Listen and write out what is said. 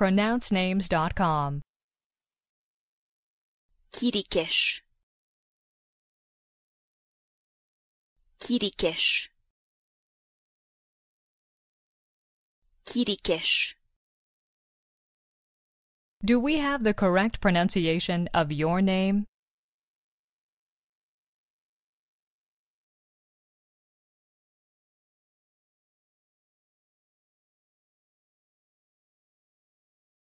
pronouncenames.com. Kirikesh. Kirikesh. Kirikesh. Do we have the correct pronunciation of your name?